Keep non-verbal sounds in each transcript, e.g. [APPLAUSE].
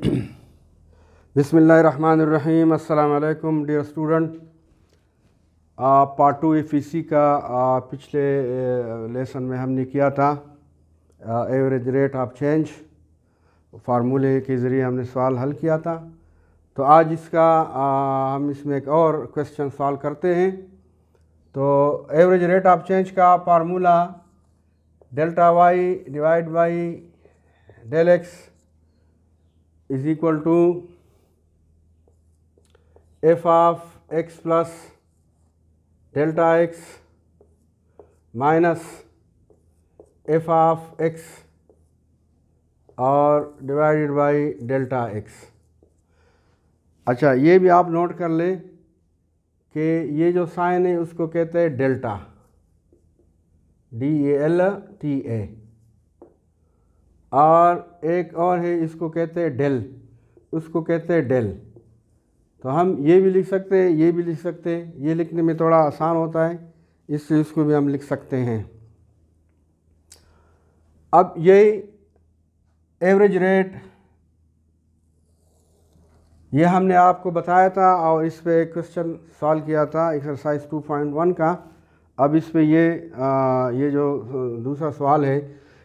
[CLEARS THROAT] बिसमीम अल्लाम dear student part two F का आ, पिछले लेसन में हमने किया था आ, एवरेज रेट ऑफ चेंज फार्मूले के ज़रिए हमने सवाल हल किया था तो आज इसका आ, हम इसमें एक और क्वेश्चन सॉल्व करते हैं तो एवरेज रेट ऑफ चेंज का formula delta Y divide by del X is equal to F of X plus delta x minus F of X और डिवाइडेड बाय डेल्टा एक्स अच्छा ये भी आप नोट कर लें कि ये जो साइन है उसको कहते हैं delta D E L T A और एक और है इसको कहते हैं डेल उसको कहते हैं डेल तो हम ये भी लिख सकते हैं ये भी लिख सकते हैं ये लिखने में थोड़ा आसान होता है इससे इसको भी हम लिख सकते हैं अब यही एवरेज रेट ये हमने आपको बताया था और इस पर क्वेश्चन सॉल्व किया था एक्सरसाइज 2.1 का अब इस पर ये आ, ये जो दूसरा सवाल है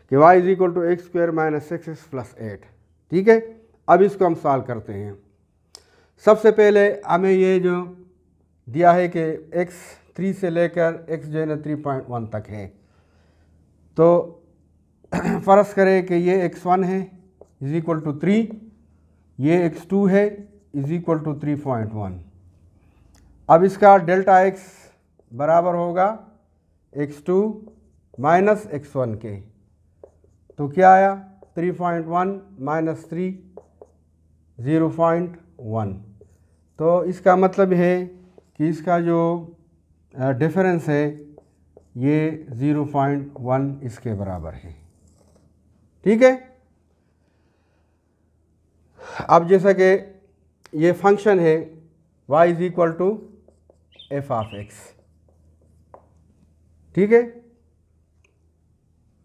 कि Y is equal to X square minus six X plus eight ठीक है अब इसको हम सॉल्व करते हैं सबसे पहले हमें ये जो दिया है कि x थ्री से लेकर x जो है ना थ्री पॉइंट वन तक है तो [CLEARS THROAT] फ़र्ज़ करें कि ये एक्स वन है इज़ इक्वल टू थ्री ये एक्स टू है is equal to three point one अब इसका डेल्टा एक्स बराबर होगा X two minus X one के तो क्या आया 3.1 point one minus three zero point one तो इसका मतलब है कि इसका जो डिफरेंस है ये ज़ीरो पॉइंट वन इसके बराबर है ठीक है अब जैसा कि ये फंक्शन है y is equal to F of X ठीक है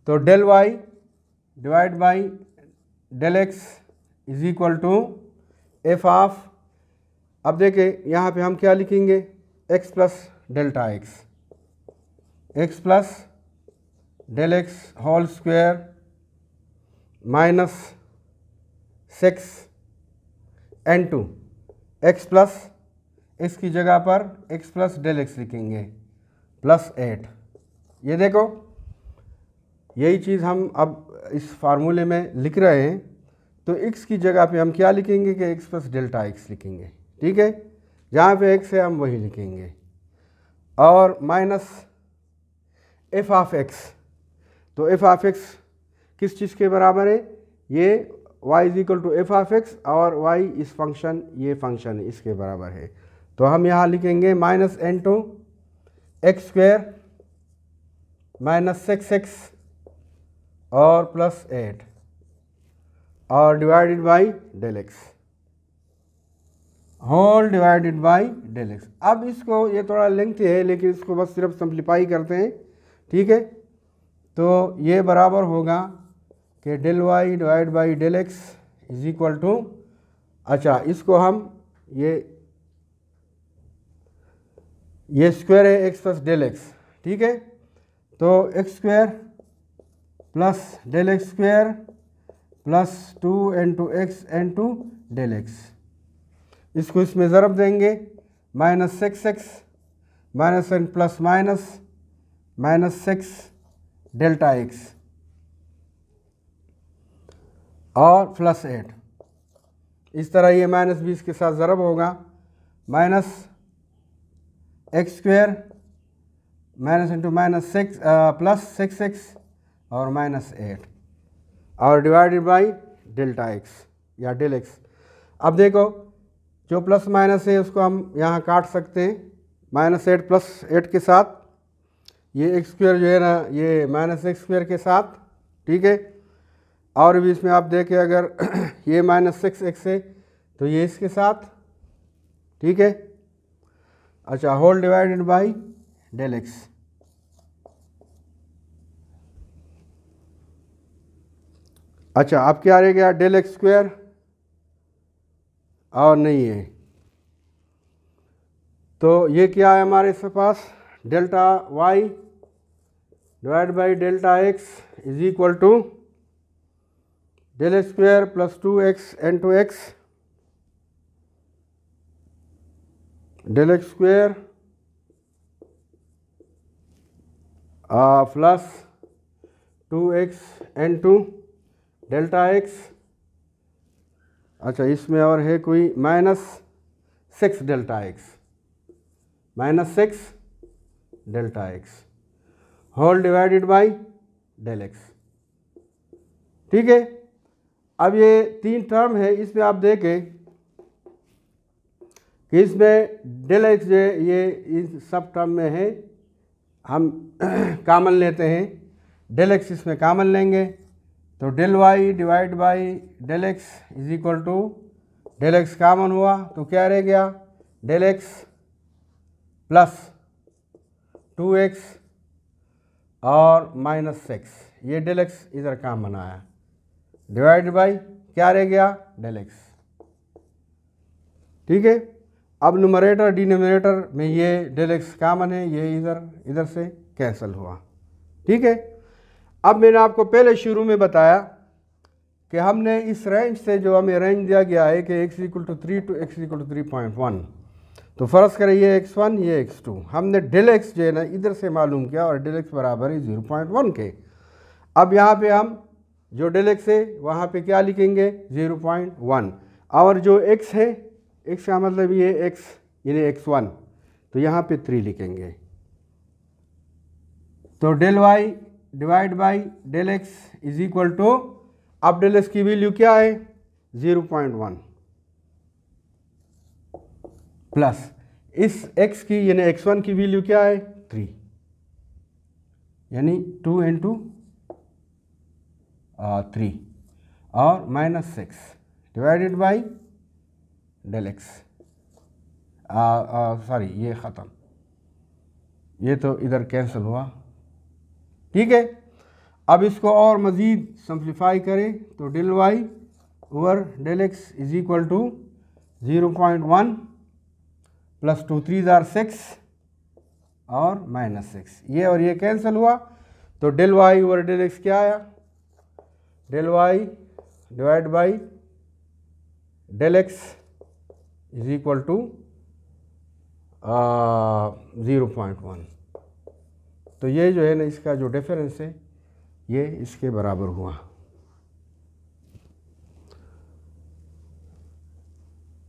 तो del Y divide by del x is equal to F of अब देखें यहाँ पे हम क्या लिखेंगे X plus delta X X plus del X whole square minus six N to X plus इसकी जगह पर एक्स प्लस डेल एक्स लिखेंगे प्लस एट ये देखो यही चीज़ हम अब इस फार्मूले में लिख रहे हैं तो x की जगह पे हम क्या लिखेंगे कि x प्लस डेल्टा x लिखेंगे ठीक है जहाँ पे x है हम वही लिखेंगे और माइनस एफ ऑफ एक्स तो एफ ऑफ एक्स किस चीज़ के बराबर है ये y is equal to F of X और y इस फंक्शन ये फंक्शन इसके बराबर है तो हम यहाँ लिखेंगे minus N to X square minus six x और प्लस एट और divided by del X whole divided by del x अब इसको ये थोड़ा लेंथ है लेकिन इसको बस सिर्फ सिंप्लीफाई करते हैं ठीक है तो ये बराबर होगा कि del Y divide by del x is equal to अच्छा इसको हम ये ये स्क्वायर है एक्स प्लस डेल एक्स ठीक है तो x square plus del x square plus two n to x n two del x इसको इसमें ज़रब देंगे minus six x minus n plus minus minus six delta x और plus eight इस तरह ये माइनस बीस के साथ ज़रब होगा minus x square minus into minus six plus six x और माइनस एट और डिवाइडेड बाई डेल्टा एक्स या डेल एक्स अब देखो जो प्लस माइनस है उसको हम यहाँ काट सकते हैं माइनस एट प्लस एट के साथ ये एक्स स्क्वेयर जो है ना ये माइनस एक्स स्क्वेयर के साथ ठीक है और भी इसमें आप देखें अगर [CLEARS THROAT] ये माइनस सिक्स एक्स है तो ये इसके साथ ठीक है अच्छा whole divided by del x अच्छा आप क्या रह गया डेल एक्स स्क्वायर और नहीं है तो ये क्या है हमारे पास delta Y divide by delta x is equal to del square plus two x n to x del x square plus two x n two delta x अच्छा इसमें और है कोई minus six delta x minus six delta x whole divided by del x ठीक है अब ये तीन टर्म है इसमें आप देखें कि इसमें डेल एक्स जो है ये इस सब टर्म में है हम [CLEARS THROAT] कामन लेते हैं डेल एक्स इसमें कामन लेंगे तो del Y divide by del x is equal to del x common हुआ तो क्या रह गया del x plus two x और माइनस एक्स ये डेल एक्स इधर काम बनाया डिवाइड बाई क्या रह गया डेल एक्स ठीक है अब नुमरेटर डिनोमिनेटर में ये डेल एक्स कामन है ये इधर इधर से कैंसिल हुआ ठीक है अब मैंने आपको पहले शुरू में बताया कि हमने इस रेंज से जो हमें रेंज दिया गया है कि x equal to three two x equal to three point one तो फ़र्ज़ करें ये एक्स वन ये एक्स टू हमने डेल एक्स जो है ना इधर से मालूम किया और डेल एक्स बराबर है ज़ीरो पॉइंट वन के अब यहाँ पे हम जो डेल एक्स है वहाँ पे क्या लिखेंगे ज़ीरो पॉइंट वन और जो एक्स है एक्स का मतलब ये एक्स यानी एक्स वन तो यहाँ पर थ्री लिखेंगे तो del Y divide by del x is equal to अब डेल एक्स की वैल्यू क्या है जीरो पॉइंट वन प्लस इस एक्स की यानी एक्स वन की वैल्यू क्या है थ्री यानी टू इंटू थ्री और minus six divided by del x sorry ये ख़त्म ये तो इधर कैंसिल हुआ ठीक है अब इसको और मज़ीद सम्प्लीफाई करें तो del y over del x is equal to zero point one plus two three ज़ार सिक्स और माइनस सिक्स ये और ये कैंसिल हुआ तो del y over del x क्या आया del Y divide by del x is equal to zero point one तो ये जो है ना इसका जो डिफरेंस है ये इसके बराबर हुआ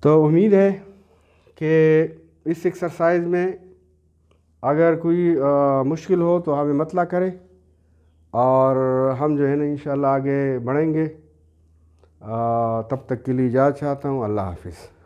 तो उम्मीद है कि इस एक्सरसाइज में अगर कोई आ, मुश्किल हो तो हमें मतला करें और हम जो है ना इंशाल्लाह आगे बढ़ेंगे आ, तब तक के लिए इजाज़त चाहता हूँ अल्लाह हाफिज़